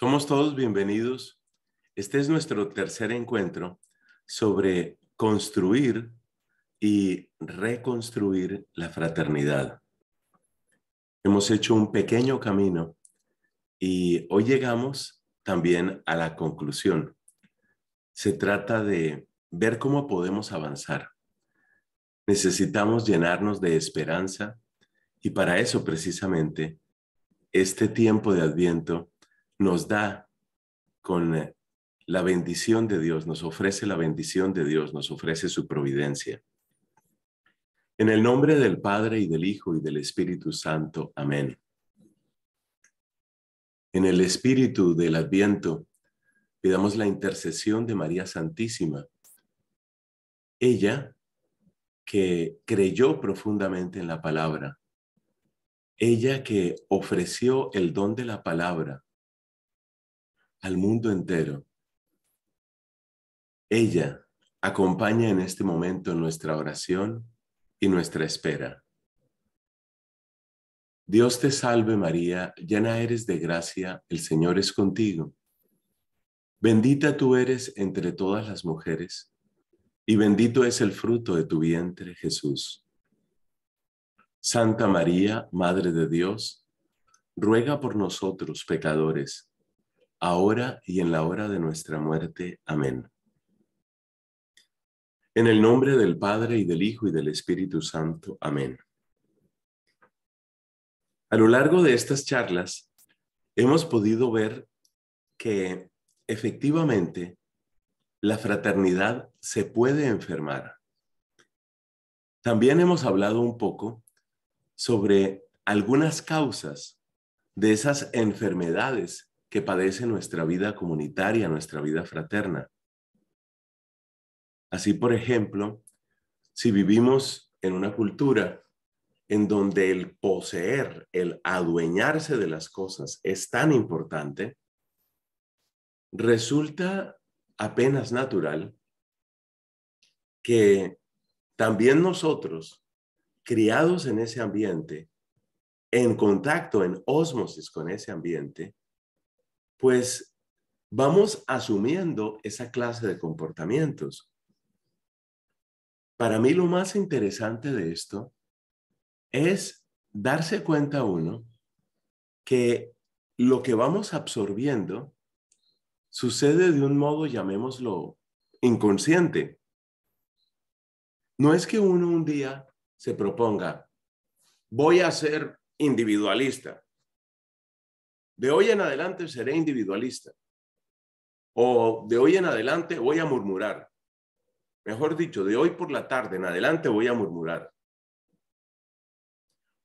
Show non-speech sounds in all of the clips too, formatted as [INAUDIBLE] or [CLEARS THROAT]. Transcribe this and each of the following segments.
Somos todos bienvenidos. Este es nuestro tercer encuentro sobre construir y reconstruir la fraternidad. Hemos hecho un pequeño camino y hoy llegamos también a la conclusión. Se trata de ver cómo podemos avanzar. Necesitamos llenarnos de esperanza y para eso precisamente este tiempo de adviento nos da con eh, la bendición de Dios, nos ofrece la bendición de Dios, nos ofrece su providencia. En el nombre del Padre y del Hijo y del Espíritu Santo. Amén. En el espíritu del Adviento, pidamos la intercesión de María Santísima. Ella que creyó profundamente en la palabra, ella que ofreció el don de la palabra al mundo entero. Ella acompaña en este momento nuestra oración y nuestra espera. Dios te salve María, llena eres de gracia, el Señor es contigo. Bendita tú eres entre todas las mujeres, y bendito es el fruto de tu vientre, Jesús. Santa María, Madre de Dios, ruega por nosotros pecadores ahora y en la hora de nuestra muerte. Amén. En el nombre del Padre y del Hijo y del Espíritu Santo. Amén. A lo largo de estas charlas hemos podido ver que efectivamente la fraternidad se puede enfermar. También hemos hablado un poco sobre algunas causas de esas enfermedades que padece nuestra vida comunitaria, nuestra vida fraterna. Así, por ejemplo, si vivimos en una cultura en donde el poseer, el adueñarse de las cosas es tan importante, resulta apenas natural que también nosotros, criados en ese ambiente, en contacto, en ósmosis con ese ambiente, pues vamos asumiendo esa clase de comportamientos. Para mí lo más interesante de esto es darse cuenta uno que lo que vamos absorbiendo sucede de un modo, llamémoslo, inconsciente. No es que uno un día se proponga, voy a ser individualista, de hoy en adelante seré individualista. O de hoy en adelante voy a murmurar. Mejor dicho, de hoy por la tarde en adelante voy a murmurar.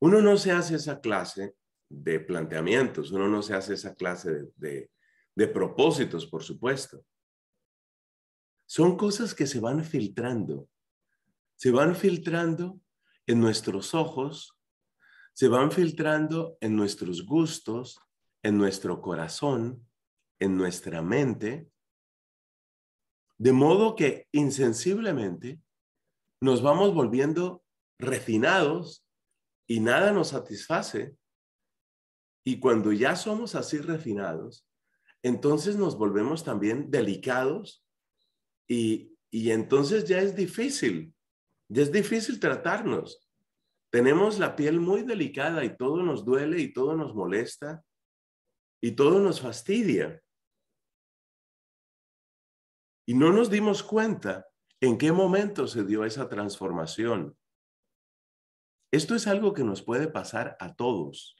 Uno no se hace esa clase de planteamientos, uno no se hace esa clase de, de propósitos, por supuesto. Son cosas que se van filtrando, se van filtrando en nuestros ojos, se van filtrando en nuestros gustos, en nuestro corazón, en nuestra mente, de modo que insensiblemente nos vamos volviendo refinados y nada nos satisface. Y cuando ya somos así refinados, entonces nos volvemos también delicados y, y entonces ya es difícil, ya es difícil tratarnos. Tenemos la piel muy delicada y todo nos duele y todo nos molesta y todo nos fastidia. Y no nos dimos cuenta en qué momento se dio esa transformación. Esto es algo que nos puede pasar a todos.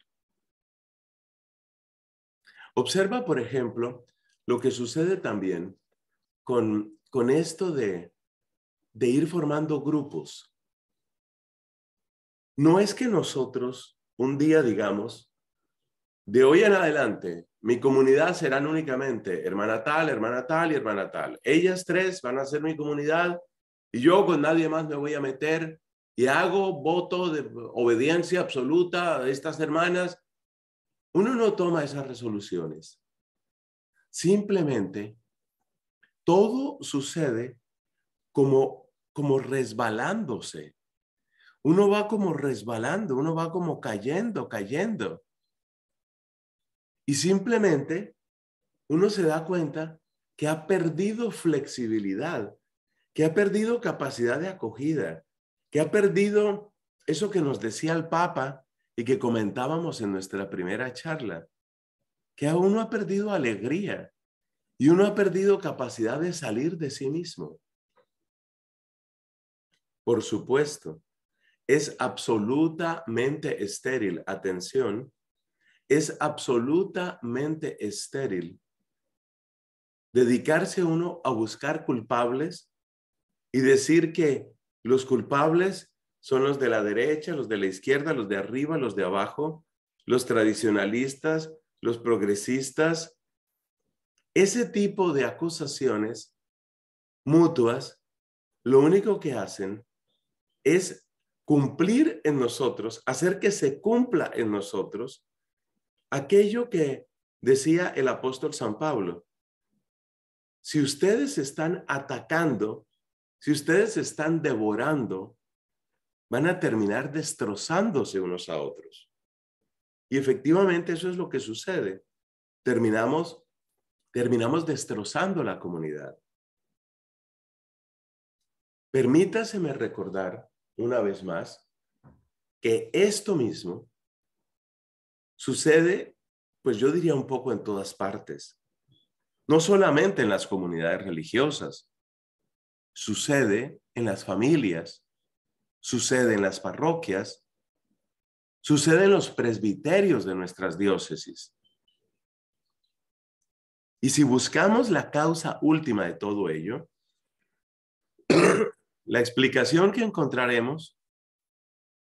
Observa, por ejemplo, lo que sucede también con, esto de ir formando grupos. No es que nosotros un día digamos, de hoy en adelante, mi comunidad serán únicamente hermana tal, hermana tal y hermana tal. Ellas tres van a ser mi comunidad y yo con nadie más me voy a meter y hago voto de obediencia absoluta a estas hermanas. Uno no toma esas resoluciones. Simplemente todo sucede como como resbalándose. Uno va como resbalando, uno va como cayendo, cayendo. Y simplemente uno se da cuenta que ha perdido flexibilidad, que ha perdido capacidad de acogida, que ha perdido eso que nos decía el Papa y que comentábamos en nuestra primera charla, que uno ha perdido alegría y uno ha perdido capacidad de salir de sí mismo. Por supuesto, es absolutamente estéril, atención, es absolutamente estéril dedicarse uno a buscar culpables y decir que los culpables son los de la derecha, los de la izquierda, los de arriba, los de abajo, los tradicionalistas, los progresistas. Ese tipo de acusaciones mutuas lo único que hacen es cumplir en nosotros, hacer que se cumpla en nosotros aquello que decía el apóstol San Pablo. Si ustedes están atacando, si ustedes están devorando, van a terminar destrozándose unos a otros. Y efectivamente eso es lo que sucede. Terminamos, terminamos destrozando la comunidad. Permítaseme recordar una vez más que esto mismo sucede, pues yo diría un poco en todas partes, no solamente en las comunidades religiosas, sucede en las familias, sucede en las parroquias, sucede en los presbiterios de nuestras diócesis. Y si buscamos la causa última de todo ello, [CLEARS THROAT] la explicación que encontraremos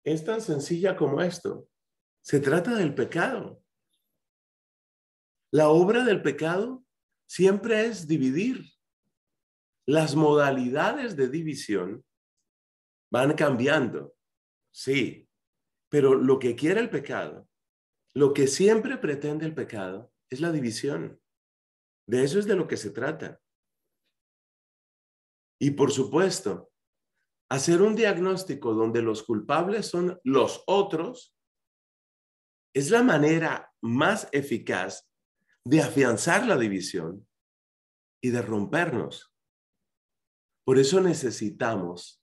es tan sencilla como esto. Se trata del pecado. La obra del pecado siempre es dividir. Las modalidades de división van cambiando, sí, pero lo que quiere el pecado, lo que siempre pretende el pecado, es la división. De eso es de lo que se trata. Y por supuesto, hacer un diagnóstico donde los culpables son los otros es la manera más eficaz de afianzar la división y de rompernos. Por eso necesitamos,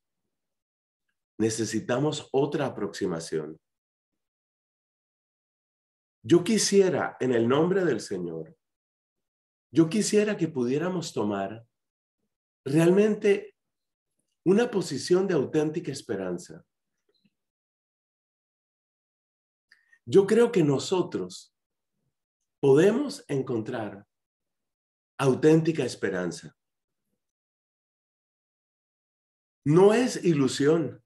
necesitamos otra aproximación. Yo quisiera, en el nombre del Señor, yo quisiera que pudiéramos tomar realmente una posición de auténtica esperanza. Yo creo que nosotros podemos encontrar auténtica esperanza. No es ilusión,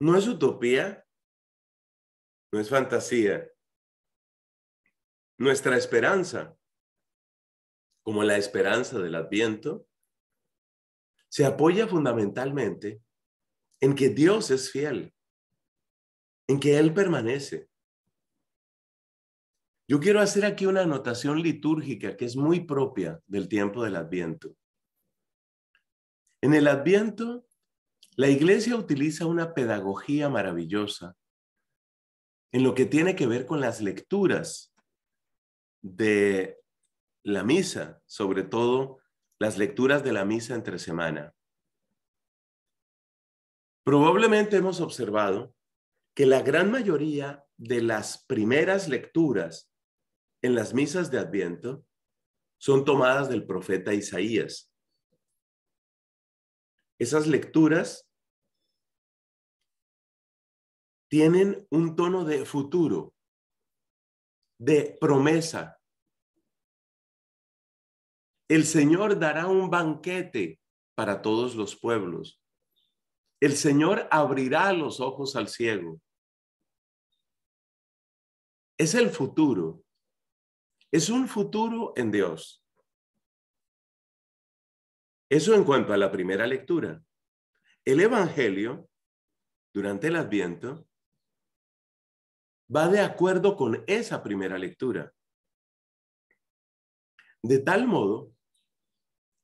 no es utopía, no es fantasía. Nuestra esperanza, como la esperanza del adviento, se apoya fundamentalmente en que Dios es fiel, en que Él permanece, yo quiero hacer aquí una anotación litúrgica que es muy propia del tiempo del Adviento. En el Adviento, la iglesia utiliza una pedagogía maravillosa en lo que tiene que ver con las lecturas de la misa, sobre todo las lecturas de la misa entre semana. Probablemente hemos observado que la gran mayoría de las primeras lecturas en las misas de Adviento son tomadas del profeta Isaías. Esas lecturas tienen un tono de futuro, de promesa. El Señor dará un banquete para todos los pueblos. El Señor abrirá los ojos al ciego. Es el futuro es un futuro en Dios. Eso en cuanto a la primera lectura. El Evangelio, durante el Adviento, va de acuerdo con esa primera lectura. De tal modo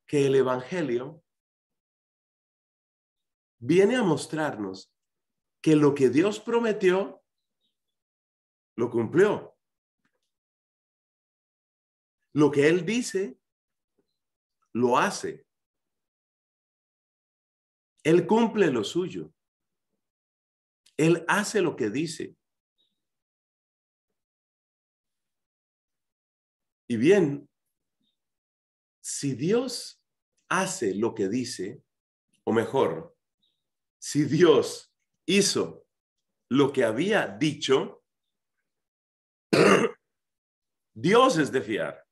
que el Evangelio viene a mostrarnos que lo que Dios prometió, lo cumplió. Lo que él dice, lo hace. Él cumple lo suyo. Él hace lo que dice. Y bien, si Dios hace lo que dice, o mejor, si Dios hizo lo que había dicho, [CLEARS THROAT] Dios es de fiar.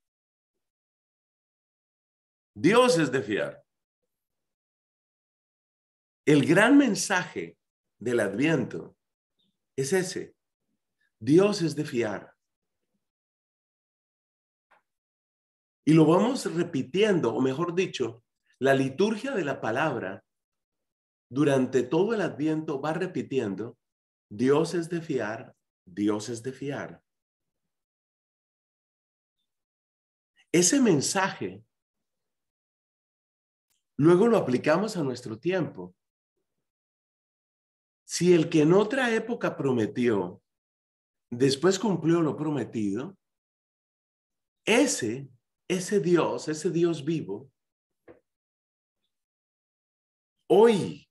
Dios es de fiar. El gran mensaje del adviento es ese. Dios es de fiar. Y lo vamos repitiendo, o mejor dicho, la liturgia de la palabra durante todo el adviento va repitiendo, Dios es de fiar, Dios es de fiar. Ese mensaje Luego lo aplicamos a nuestro tiempo. Si el que en otra época prometió, después cumplió lo prometido, ese, ese Dios, ese Dios vivo, hoy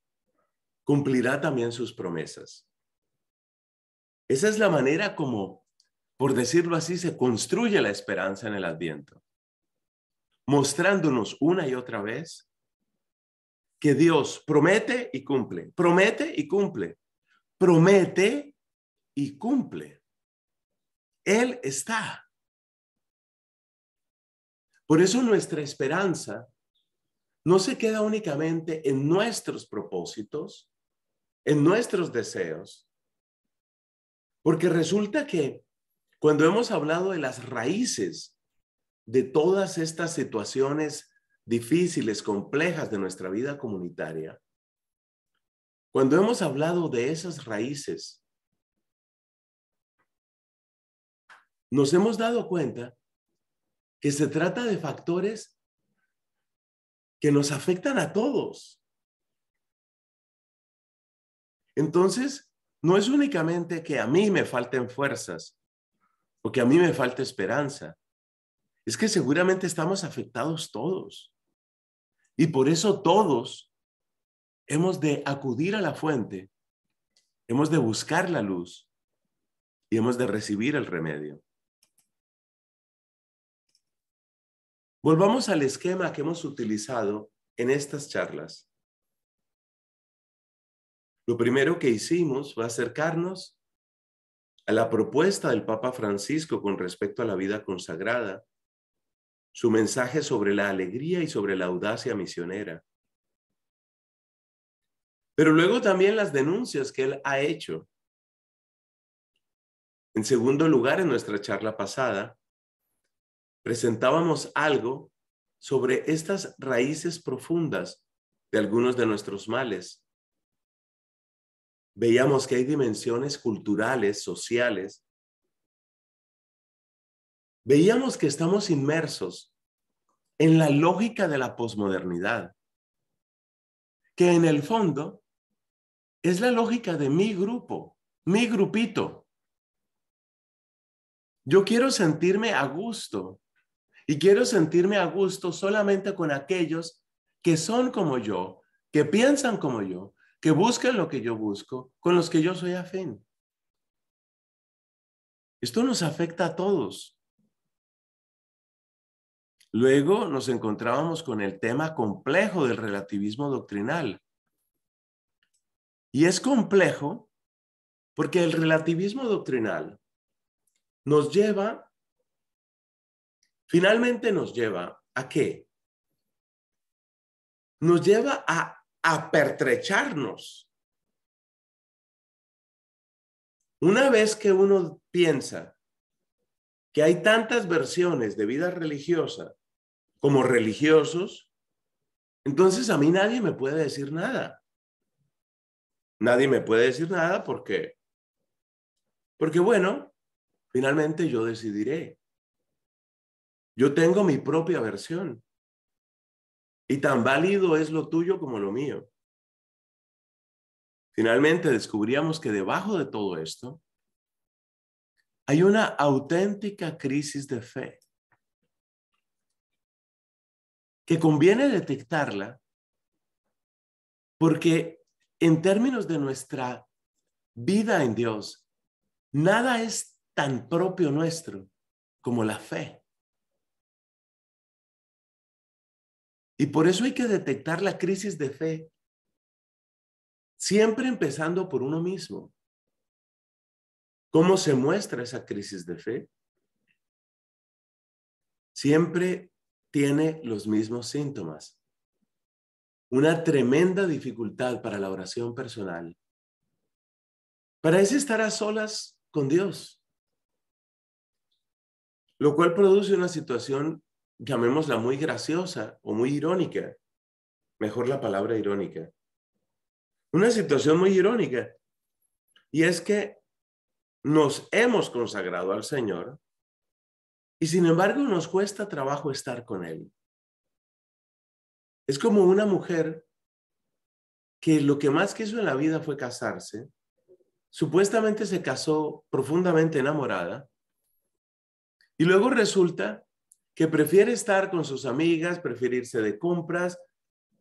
cumplirá también sus promesas. Esa es la manera como, por decirlo así, se construye la esperanza en el adviento, mostrándonos una y otra vez que Dios promete y cumple, promete y cumple, promete y cumple. Él está. Por eso nuestra esperanza no se queda únicamente en nuestros propósitos, en nuestros deseos, porque resulta que cuando hemos hablado de las raíces de todas estas situaciones difíciles, complejas de nuestra vida comunitaria, cuando hemos hablado de esas raíces, nos hemos dado cuenta que se trata de factores que nos afectan a todos. Entonces, no es únicamente que a mí me falten fuerzas o que a mí me falte esperanza, es que seguramente estamos afectados todos. Y por eso todos hemos de acudir a la fuente, hemos de buscar la luz y hemos de recibir el remedio. Volvamos al esquema que hemos utilizado en estas charlas. Lo primero que hicimos fue acercarnos a la propuesta del Papa Francisco con respecto a la vida consagrada su mensaje sobre la alegría y sobre la audacia misionera. Pero luego también las denuncias que él ha hecho. En segundo lugar, en nuestra charla pasada, presentábamos algo sobre estas raíces profundas de algunos de nuestros males. Veíamos que hay dimensiones culturales, sociales, veíamos que estamos inmersos en la lógica de la posmodernidad, que en el fondo es la lógica de mi grupo, mi grupito. Yo quiero sentirme a gusto y quiero sentirme a gusto solamente con aquellos que son como yo, que piensan como yo, que buscan lo que yo busco, con los que yo soy afín. Esto nos afecta a todos. Luego nos encontrábamos con el tema complejo del relativismo doctrinal. Y es complejo porque el relativismo doctrinal nos lleva, finalmente nos lleva a qué? Nos lleva a apertrecharnos. Una vez que uno piensa que hay tantas versiones de vida religiosa como religiosos, entonces a mí nadie me puede decir nada. Nadie me puede decir nada porque, porque bueno, finalmente yo decidiré. Yo tengo mi propia versión. Y tan válido es lo tuyo como lo mío. Finalmente descubríamos que debajo de todo esto hay una auténtica crisis de fe que conviene detectarla porque en términos de nuestra vida en Dios, nada es tan propio nuestro como la fe. Y por eso hay que detectar la crisis de fe, siempre empezando por uno mismo. ¿Cómo se muestra esa crisis de fe? Siempre tiene los mismos síntomas. Una tremenda dificultad para la oración personal. Parece estar a solas con Dios, lo cual produce una situación, llamémosla muy graciosa o muy irónica, mejor la palabra irónica, una situación muy irónica, y es que nos hemos consagrado al Señor y sin embargo nos cuesta trabajo estar con Él. Es como una mujer que lo que más quiso en la vida fue casarse, supuestamente se casó profundamente enamorada y luego resulta que prefiere estar con sus amigas, prefiere irse de compras,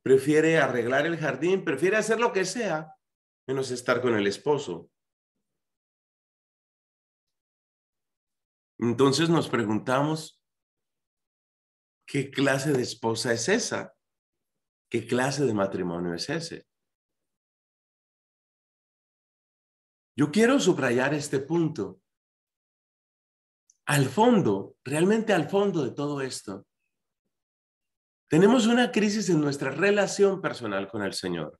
prefiere arreglar el jardín, prefiere hacer lo que sea, menos estar con el esposo. Entonces nos preguntamos, ¿qué clase de esposa es esa? ¿Qué clase de matrimonio es ese? Yo quiero subrayar este punto. Al fondo, realmente al fondo de todo esto, tenemos una crisis en nuestra relación personal con el Señor.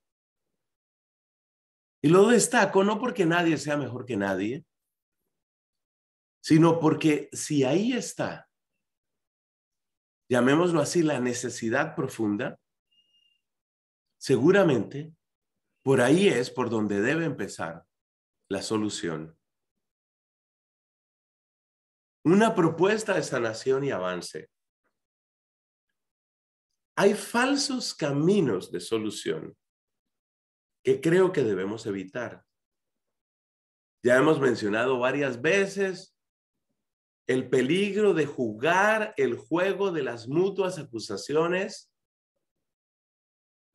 Y lo destaco no porque nadie sea mejor que nadie, sino porque si ahí está, llamémoslo así, la necesidad profunda, seguramente por ahí es por donde debe empezar la solución. Una propuesta de sanación y avance. Hay falsos caminos de solución que creo que debemos evitar. Ya hemos mencionado varias veces el peligro de jugar el juego de las mutuas acusaciones,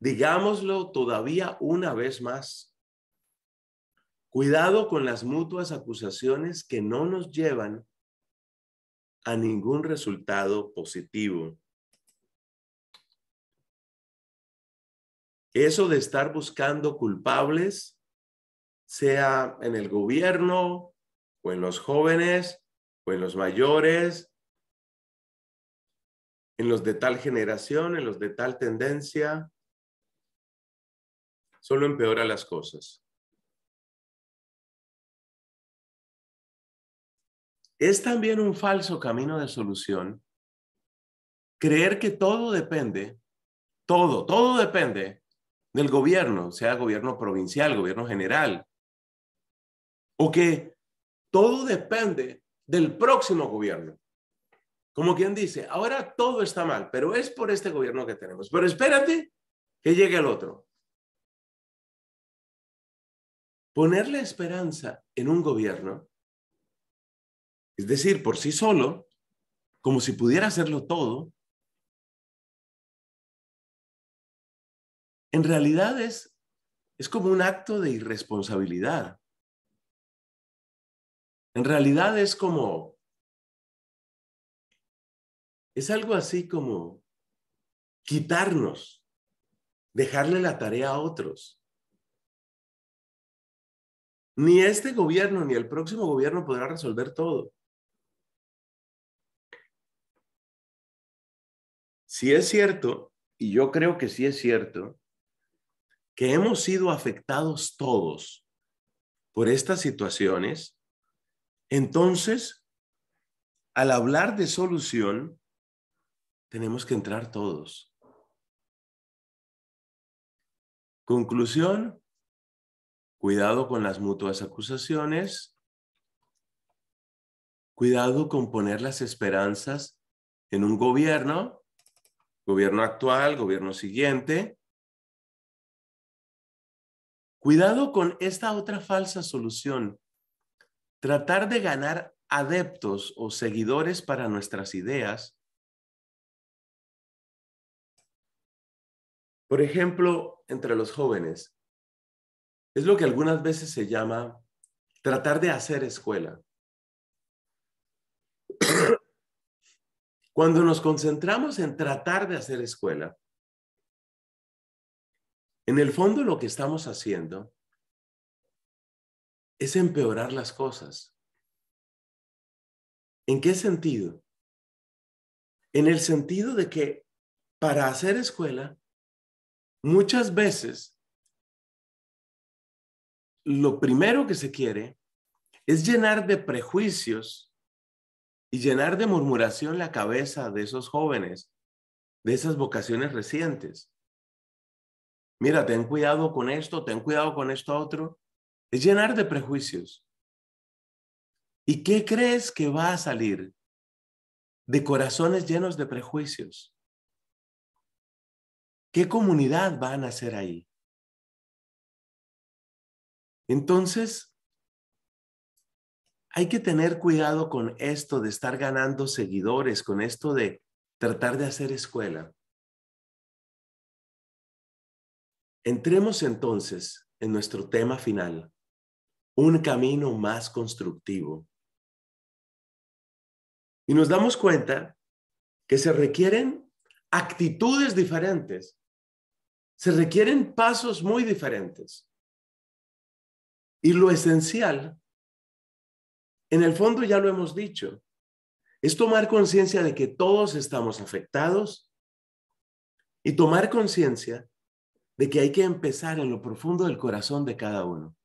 digámoslo todavía una vez más. Cuidado con las mutuas acusaciones que no nos llevan a ningún resultado positivo. Eso de estar buscando culpables, sea en el gobierno o en los jóvenes, o en los mayores, en los de tal generación, en los de tal tendencia, solo empeora las cosas. Es también un falso camino de solución creer que todo depende, todo, todo depende del gobierno, sea gobierno provincial, gobierno general, o que todo depende del próximo gobierno. Como quien dice, ahora todo está mal, pero es por este gobierno que tenemos. Pero espérate que llegue el otro. Ponerle esperanza en un gobierno, es decir, por sí solo, como si pudiera hacerlo todo, en realidad es, es como un acto de irresponsabilidad. En realidad es como, es algo así como quitarnos, dejarle la tarea a otros. Ni este gobierno ni el próximo gobierno podrá resolver todo. Si es cierto, y yo creo que sí es cierto, que hemos sido afectados todos por estas situaciones, entonces, al hablar de solución, tenemos que entrar todos. Conclusión, cuidado con las mutuas acusaciones, cuidado con poner las esperanzas en un gobierno, gobierno actual, gobierno siguiente. Cuidado con esta otra falsa solución tratar de ganar adeptos o seguidores para nuestras ideas. Por ejemplo, entre los jóvenes, es lo que algunas veces se llama tratar de hacer escuela. [CLEARS THROAT] Cuando nos concentramos en tratar de hacer escuela, en el fondo lo que estamos haciendo es empeorar las cosas. ¿En qué sentido? En el sentido de que para hacer escuela, muchas veces lo primero que se quiere es llenar de prejuicios y llenar de murmuración la cabeza de esos jóvenes, de esas vocaciones recientes. Mira, ten cuidado con esto, ten cuidado con esto otro es llenar de prejuicios. ¿Y qué crees que va a salir de corazones llenos de prejuicios? ¿Qué comunidad van a nacer ahí? Entonces, hay que tener cuidado con esto de estar ganando seguidores, con esto de tratar de hacer escuela. Entremos entonces en nuestro tema final un camino más constructivo. Y nos damos cuenta que se requieren actitudes diferentes, se requieren pasos muy diferentes. Y lo esencial, en el fondo ya lo hemos dicho, es tomar conciencia de que todos estamos afectados y tomar conciencia de que hay que empezar en lo profundo del corazón de cada uno.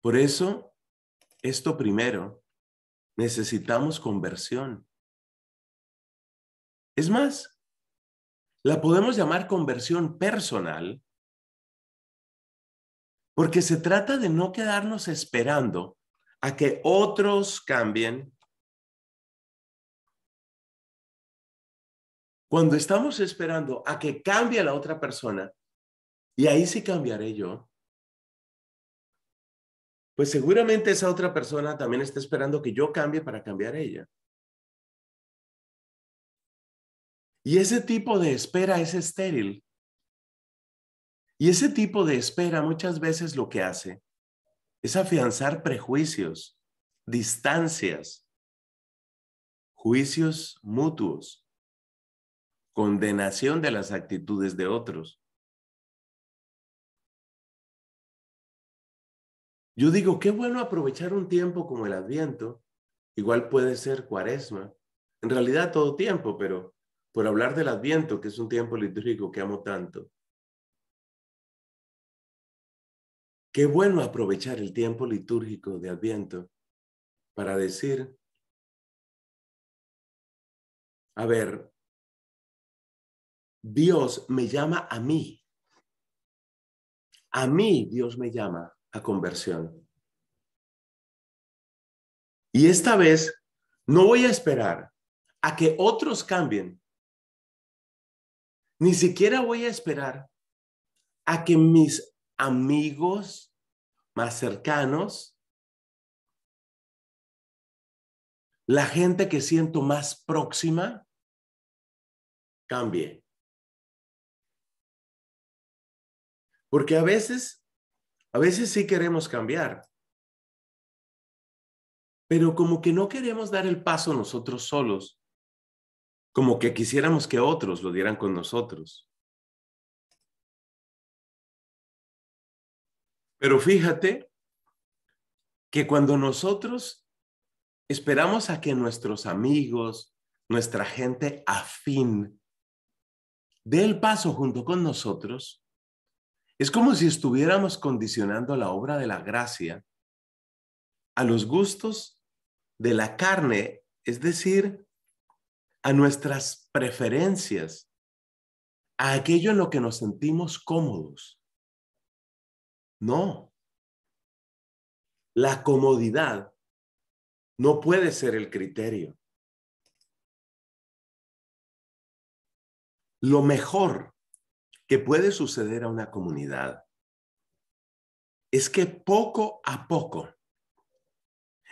Por eso, esto primero, necesitamos conversión. Es más, la podemos llamar conversión personal porque se trata de no quedarnos esperando a que otros cambien. Cuando estamos esperando a que cambie la otra persona, y ahí sí cambiaré yo, pues seguramente esa otra persona también está esperando que yo cambie para cambiar ella. Y ese tipo de espera es estéril. Y ese tipo de espera muchas veces lo que hace es afianzar prejuicios, distancias, juicios mutuos, condenación de las actitudes de otros. Yo digo, qué bueno aprovechar un tiempo como el Adviento, igual puede ser Cuaresma, en realidad todo tiempo, pero por hablar del Adviento, que es un tiempo litúrgico que amo tanto. Qué bueno aprovechar el tiempo litúrgico de Adviento para decir, a ver, Dios me llama a mí. A mí Dios me llama a conversión. Y esta vez no voy a esperar a que otros cambien. Ni siquiera voy a esperar a que mis amigos más cercanos, la gente que siento más próxima, cambie. Porque a veces a veces sí queremos cambiar, pero como que no queremos dar el paso nosotros solos, como que quisiéramos que otros lo dieran con nosotros. Pero fíjate que cuando nosotros esperamos a que nuestros amigos, nuestra gente afín, dé el paso junto con nosotros, es como si estuviéramos condicionando la obra de la gracia a los gustos de la carne, es decir, a nuestras preferencias, a aquello en lo que nos sentimos cómodos. No. La comodidad no puede ser el criterio. Lo mejor que puede suceder a una comunidad es que poco a poco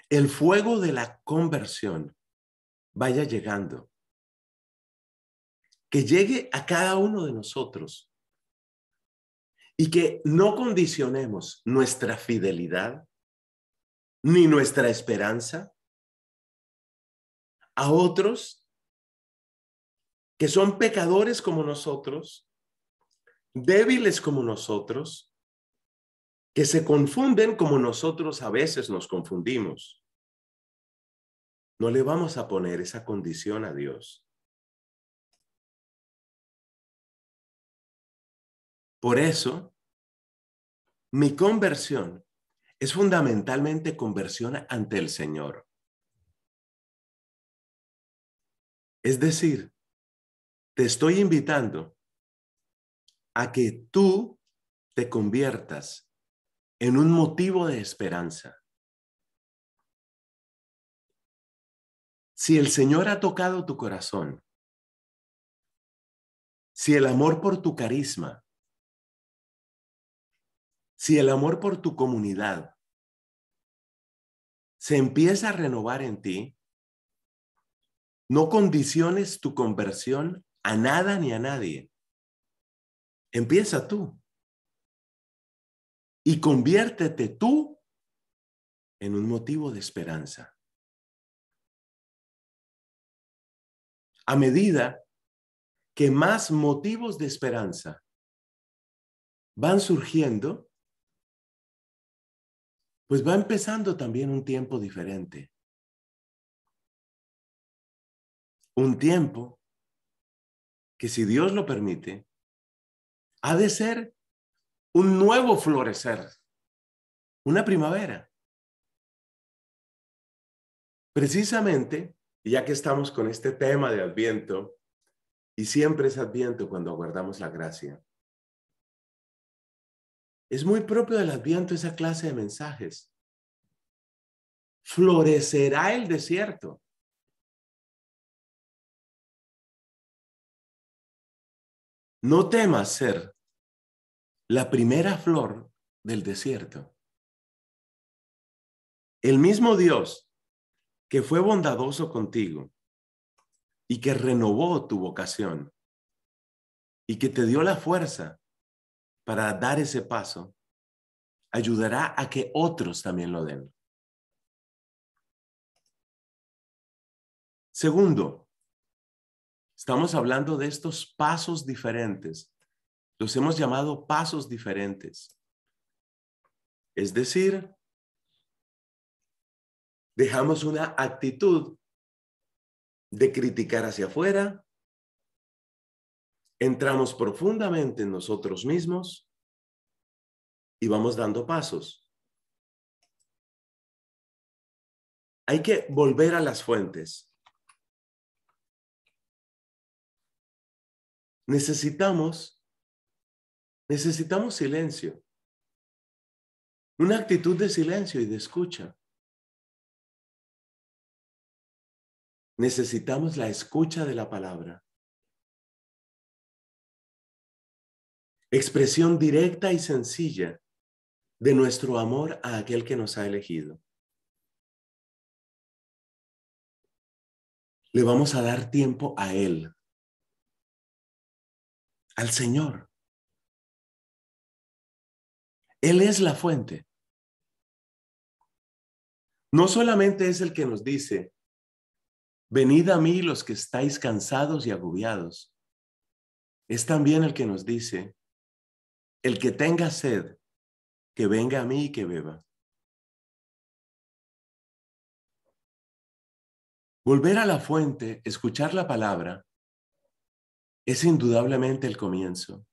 el fuego de la conversión vaya llegando, que llegue a cada uno de nosotros y que no condicionemos nuestra fidelidad ni nuestra esperanza a otros que son pecadores como nosotros débiles como nosotros, que se confunden como nosotros a veces nos confundimos. No le vamos a poner esa condición a Dios. Por eso, mi conversión es fundamentalmente conversión ante el Señor. Es decir, te estoy invitando a que tú te conviertas en un motivo de esperanza. Si el Señor ha tocado tu corazón, si el amor por tu carisma, si el amor por tu comunidad se empieza a renovar en ti, no condiciones tu conversión a nada ni a nadie. Empieza tú. Y conviértete tú en un motivo de esperanza. A medida que más motivos de esperanza van surgiendo, pues va empezando también un tiempo diferente. Un tiempo que si Dios lo permite, ha de ser un nuevo florecer, una primavera. Precisamente, ya que estamos con este tema de Adviento, y siempre es Adviento cuando aguardamos la gracia, es muy propio del Adviento esa clase de mensajes. Florecerá el desierto. No temas ser la primera flor del desierto. El mismo Dios que fue bondadoso contigo y que renovó tu vocación y que te dio la fuerza para dar ese paso, ayudará a que otros también lo den. Segundo, estamos hablando de estos pasos diferentes los hemos llamado pasos diferentes. Es decir, dejamos una actitud de criticar hacia afuera, entramos profundamente en nosotros mismos y vamos dando pasos. Hay que volver a las fuentes. Necesitamos Necesitamos silencio. Una actitud de silencio y de escucha. Necesitamos la escucha de la palabra. Expresión directa y sencilla de nuestro amor a aquel que nos ha elegido. Le vamos a dar tiempo a Él, al Señor. Él es la fuente. No solamente es el que nos dice, venid a mí los que estáis cansados y agobiados, es también el que nos dice, el que tenga sed, que venga a mí y que beba. Volver a la fuente, escuchar la palabra, es indudablemente el comienzo.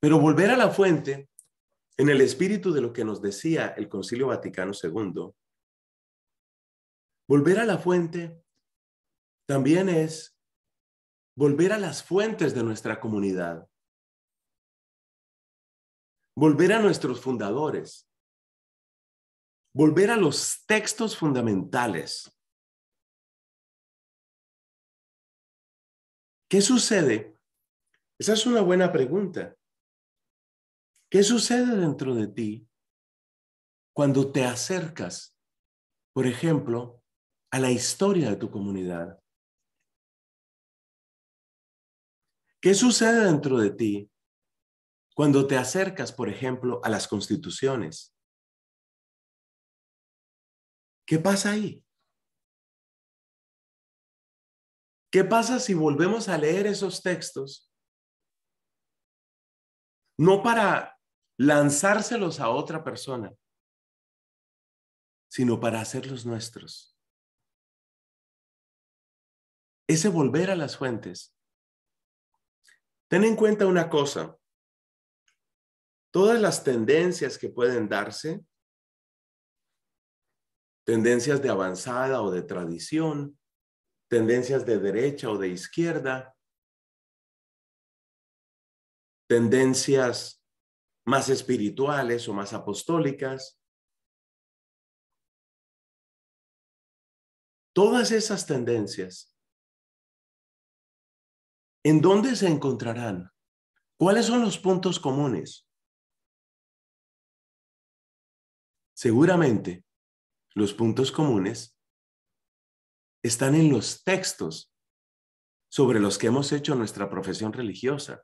Pero volver a la fuente, en el espíritu de lo que nos decía el Concilio Vaticano II, volver a la fuente también es volver a las fuentes de nuestra comunidad, volver a nuestros fundadores, volver a los textos fundamentales. ¿Qué sucede? Esa es una buena pregunta. ¿Qué sucede dentro de ti cuando te acercas, por ejemplo, a la historia de tu comunidad? ¿Qué sucede dentro de ti cuando te acercas, por ejemplo, a las constituciones? ¿Qué pasa ahí? ¿Qué pasa si volvemos a leer esos textos? No para lanzárselos a otra persona, sino para hacerlos nuestros. Ese volver a las fuentes. Ten en cuenta una cosa. Todas las tendencias que pueden darse, tendencias de avanzada o de tradición, tendencias de derecha o de izquierda, tendencias más espirituales o más apostólicas. Todas esas tendencias, ¿en dónde se encontrarán? ¿Cuáles son los puntos comunes? Seguramente los puntos comunes están en los textos sobre los que hemos hecho nuestra profesión religiosa.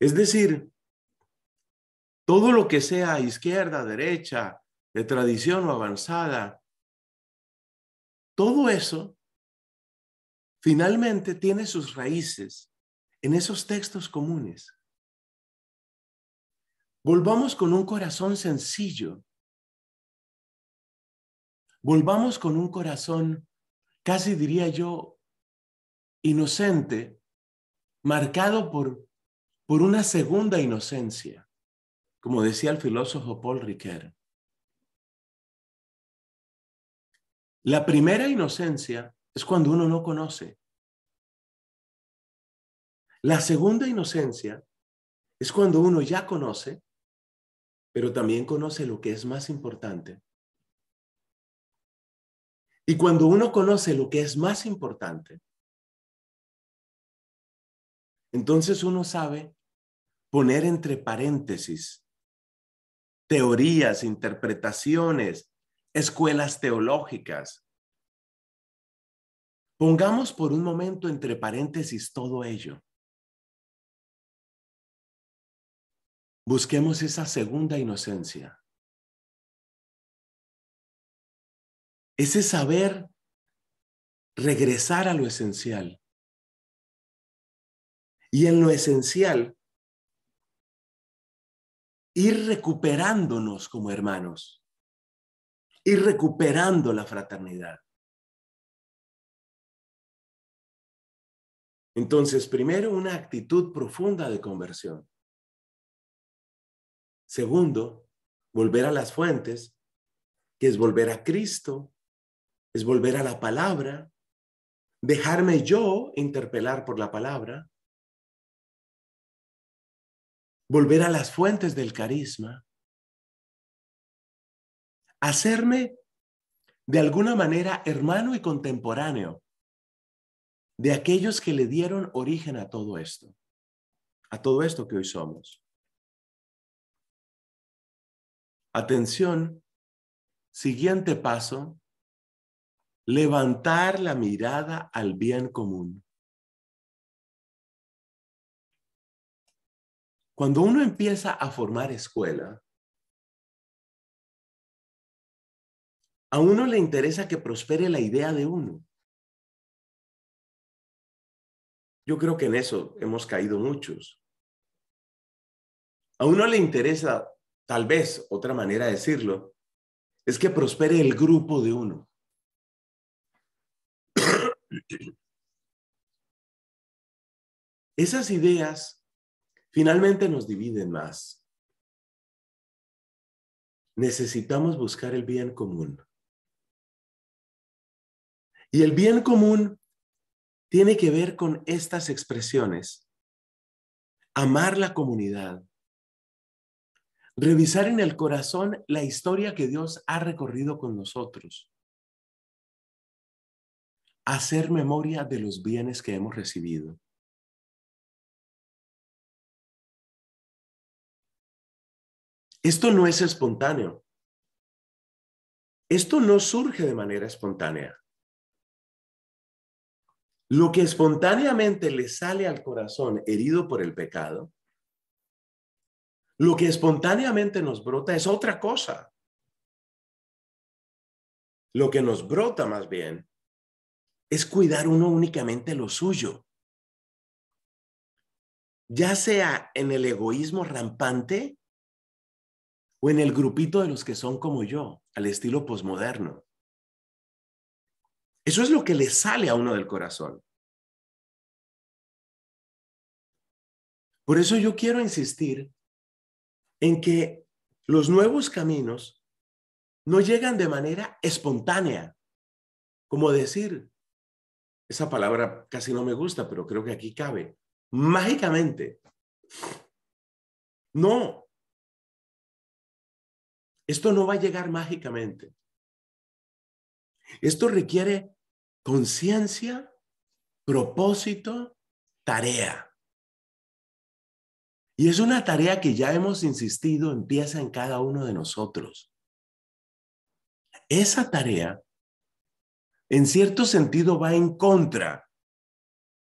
Es decir, todo lo que sea izquierda, derecha, de tradición o avanzada, todo eso finalmente tiene sus raíces en esos textos comunes. Volvamos con un corazón sencillo. Volvamos con un corazón, casi diría yo, inocente, marcado por por una segunda inocencia, como decía el filósofo Paul Riquet. La primera inocencia es cuando uno no conoce. La segunda inocencia es cuando uno ya conoce, pero también conoce lo que es más importante. Y cuando uno conoce lo que es más importante, entonces uno sabe poner entre paréntesis teorías, interpretaciones, escuelas teológicas. Pongamos por un momento entre paréntesis todo ello. Busquemos esa segunda inocencia. Ese saber regresar a lo esencial. Y en lo esencial, ir recuperándonos como hermanos, ir recuperando la fraternidad. Entonces, primero, una actitud profunda de conversión. Segundo, volver a las fuentes, que es volver a Cristo, es volver a la palabra, dejarme yo interpelar por la palabra, volver a las fuentes del carisma, hacerme de alguna manera hermano y contemporáneo de aquellos que le dieron origen a todo esto, a todo esto que hoy somos. Atención, siguiente paso, levantar la mirada al bien común. Cuando uno empieza a formar escuela, a uno le interesa que prospere la idea de uno. Yo creo que en eso hemos caído muchos. A uno le interesa, tal vez, otra manera de decirlo, es que prospere el grupo de uno. [CLEARS THROAT] Esas ideas Finalmente nos dividen más. Necesitamos buscar el bien común. Y el bien común tiene que ver con estas expresiones. Amar la comunidad. Revisar en el corazón la historia que Dios ha recorrido con nosotros. Hacer memoria de los bienes que hemos recibido. Esto no es espontáneo. Esto no surge de manera espontánea. Lo que espontáneamente le sale al corazón herido por el pecado, lo que espontáneamente nos brota es otra cosa. Lo que nos brota más bien es cuidar uno únicamente lo suyo. Ya sea en el egoísmo rampante o en el grupito de los que son como yo, al estilo posmoderno. Eso es lo que le sale a uno del corazón. Por eso yo quiero insistir en que los nuevos caminos no llegan de manera espontánea, como decir, esa palabra casi no me gusta, pero creo que aquí cabe, mágicamente. No, esto no va a llegar mágicamente. Esto requiere conciencia, propósito, tarea. Y es una tarea que ya hemos insistido empieza en cada uno de nosotros. Esa tarea, en cierto sentido, va en contra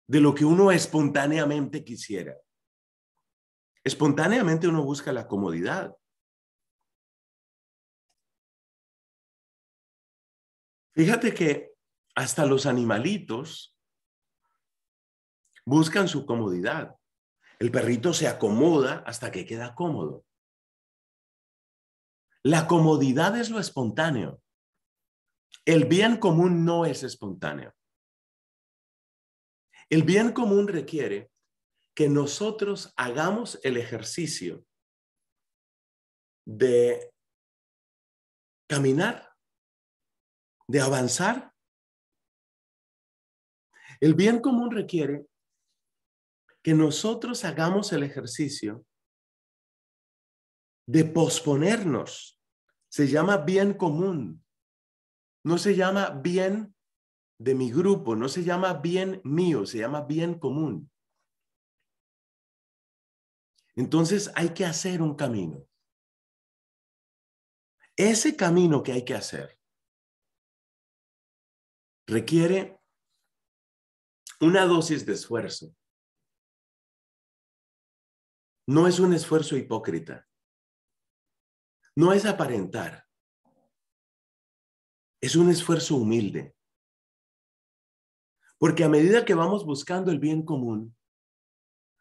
de lo que uno espontáneamente quisiera. Espontáneamente uno busca la comodidad. Fíjate que hasta los animalitos buscan su comodidad. El perrito se acomoda hasta que queda cómodo. La comodidad es lo espontáneo. El bien común no es espontáneo. El bien común requiere que nosotros hagamos el ejercicio de caminar de avanzar. El bien común requiere que nosotros hagamos el ejercicio de posponernos. Se llama bien común. No se llama bien de mi grupo, no se llama bien mío, se llama bien común. Entonces hay que hacer un camino. Ese camino que hay que hacer requiere una dosis de esfuerzo. No es un esfuerzo hipócrita. No es aparentar. Es un esfuerzo humilde. Porque a medida que vamos buscando el bien común,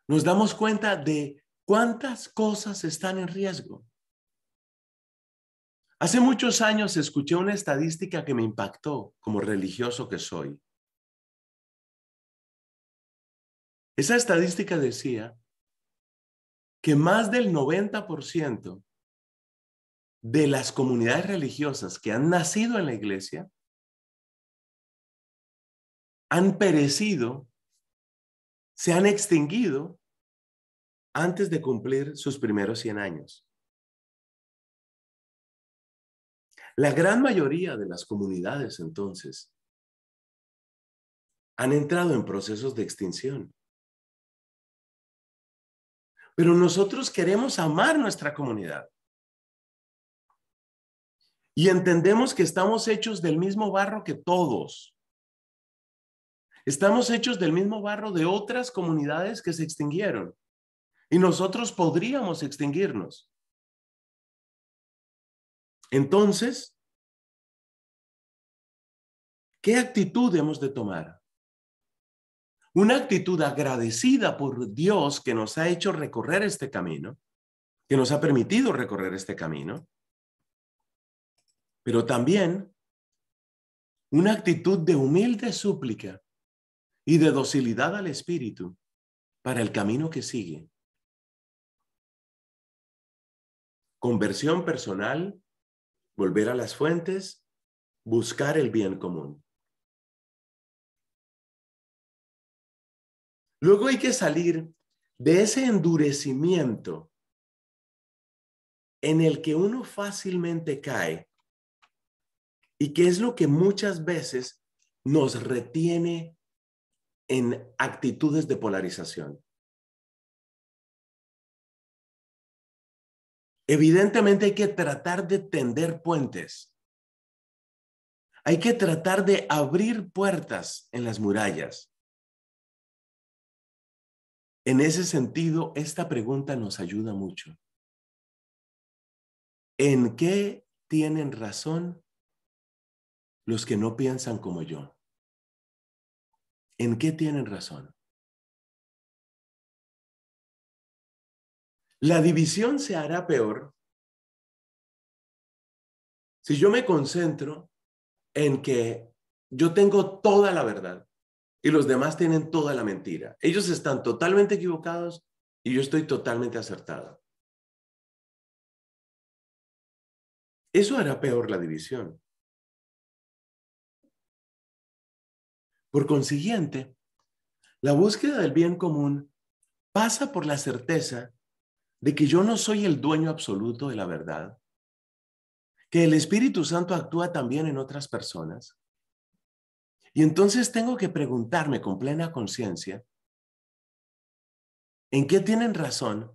nos damos cuenta de cuántas cosas están en riesgo. Hace muchos años escuché una estadística que me impactó como religioso que soy. Esa estadística decía que más del 90% de las comunidades religiosas que han nacido en la iglesia han perecido, se han extinguido antes de cumplir sus primeros 100 años. La gran mayoría de las comunidades entonces han entrado en procesos de extinción. Pero nosotros queremos amar nuestra comunidad. Y entendemos que estamos hechos del mismo barro que todos. Estamos hechos del mismo barro de otras comunidades que se extinguieron. Y nosotros podríamos extinguirnos. Entonces, ¿qué actitud hemos de tomar? Una actitud agradecida por Dios que nos ha hecho recorrer este camino, que nos ha permitido recorrer este camino, pero también una actitud de humilde súplica y de docilidad al Espíritu para el camino que sigue. Conversión personal volver a las fuentes, buscar el bien común. Luego hay que salir de ese endurecimiento en el que uno fácilmente cae y que es lo que muchas veces nos retiene en actitudes de polarización. Evidentemente hay que tratar de tender puentes. Hay que tratar de abrir puertas en las murallas. En ese sentido, esta pregunta nos ayuda mucho. ¿En qué tienen razón los que no piensan como yo? ¿En qué tienen razón? La división se hará peor si yo me concentro en que yo tengo toda la verdad y los demás tienen toda la mentira. Ellos están totalmente equivocados y yo estoy totalmente acertado. Eso hará peor la división. Por consiguiente, la búsqueda del bien común pasa por la certeza de que yo no soy el dueño absoluto de la verdad, que el Espíritu Santo actúa también en otras personas. Y entonces tengo que preguntarme con plena conciencia, ¿en qué tienen razón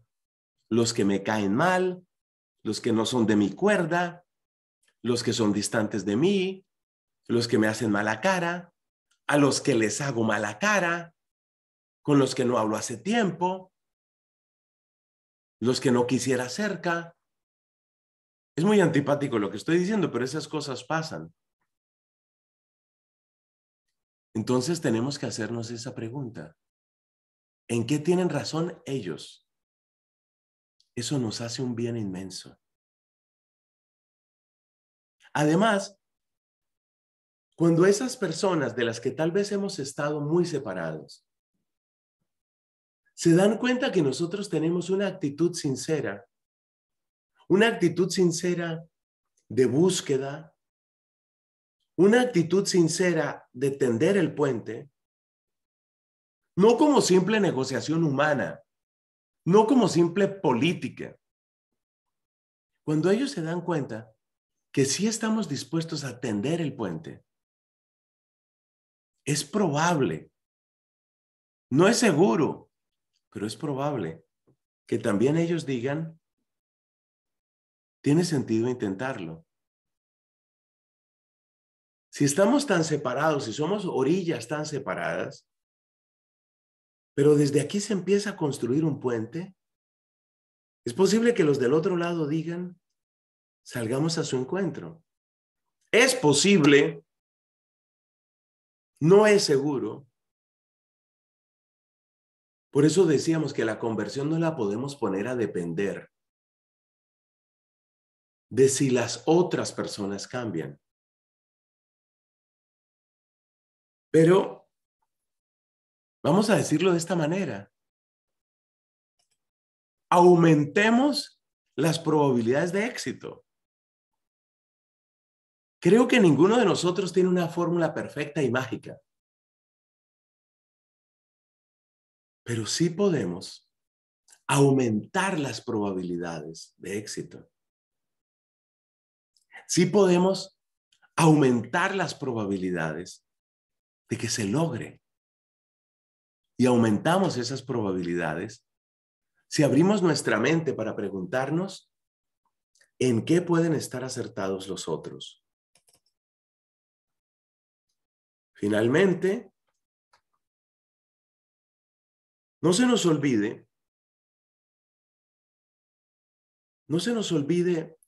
los que me caen mal, los que no son de mi cuerda, los que son distantes de mí, los que me hacen mala cara, a los que les hago mala cara, con los que no hablo hace tiempo, los que no quisiera cerca. Es muy antipático lo que estoy diciendo, pero esas cosas pasan. Entonces tenemos que hacernos esa pregunta. ¿En qué tienen razón ellos? Eso nos hace un bien inmenso. Además, cuando esas personas de las que tal vez hemos estado muy separados se dan cuenta que nosotros tenemos una actitud sincera, una actitud sincera de búsqueda, una actitud sincera de tender el puente, no como simple negociación humana, no como simple política. Cuando ellos se dan cuenta que sí estamos dispuestos a tender el puente, es probable, no es seguro, pero es probable que también ellos digan, tiene sentido intentarlo. Si estamos tan separados, si somos orillas tan separadas, pero desde aquí se empieza a construir un puente, es posible que los del otro lado digan, salgamos a su encuentro. Es posible, no es seguro, por eso decíamos que la conversión no la podemos poner a depender de si las otras personas cambian. Pero vamos a decirlo de esta manera. Aumentemos las probabilidades de éxito. Creo que ninguno de nosotros tiene una fórmula perfecta y mágica. pero sí podemos aumentar las probabilidades de éxito. Sí podemos aumentar las probabilidades de que se logre. Y aumentamos esas probabilidades si abrimos nuestra mente para preguntarnos en qué pueden estar acertados los otros. Finalmente, No se nos olvide, no se nos olvide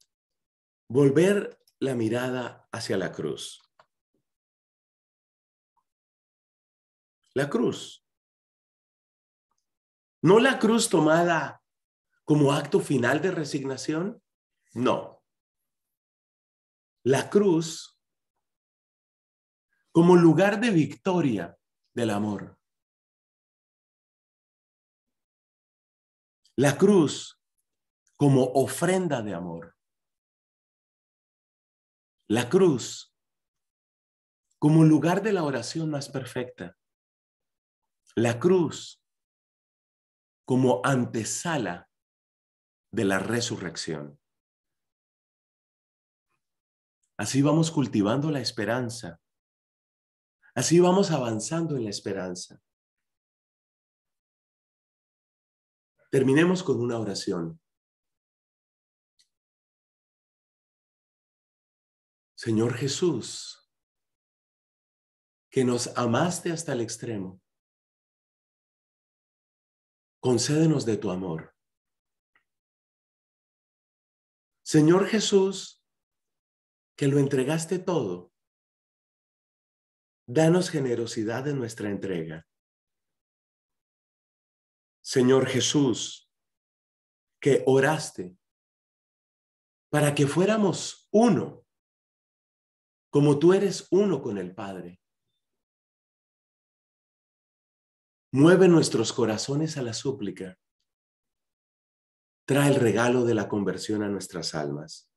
volver la mirada hacia la cruz. La cruz. No la cruz tomada como acto final de resignación, no. La cruz como lugar de victoria del amor. La cruz como ofrenda de amor. La cruz como lugar de la oración más perfecta. La cruz como antesala de la resurrección. Así vamos cultivando la esperanza. Así vamos avanzando en la esperanza. Terminemos con una oración. Señor Jesús, que nos amaste hasta el extremo, concédenos de tu amor. Señor Jesús, que lo entregaste todo, danos generosidad en nuestra entrega. Señor Jesús, que oraste para que fuéramos uno, como tú eres uno con el Padre. Mueve nuestros corazones a la súplica. Trae el regalo de la conversión a nuestras almas.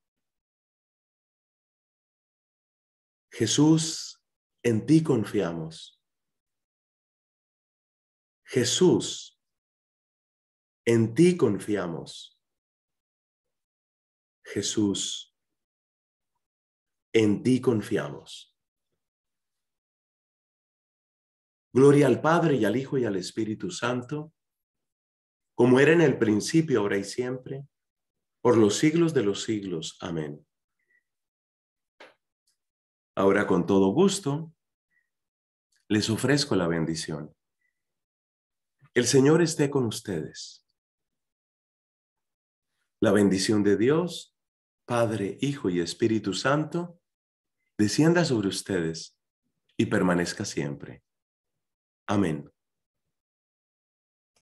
Jesús, en ti confiamos. Jesús, en ti confiamos. Jesús, en ti confiamos. Gloria al Padre y al Hijo y al Espíritu Santo, como era en el principio, ahora y siempre, por los siglos de los siglos. Amén. Ahora con todo gusto les ofrezco la bendición. El Señor esté con ustedes. La bendición de Dios, Padre, Hijo y Espíritu Santo, descienda sobre ustedes y permanezca siempre. Amén.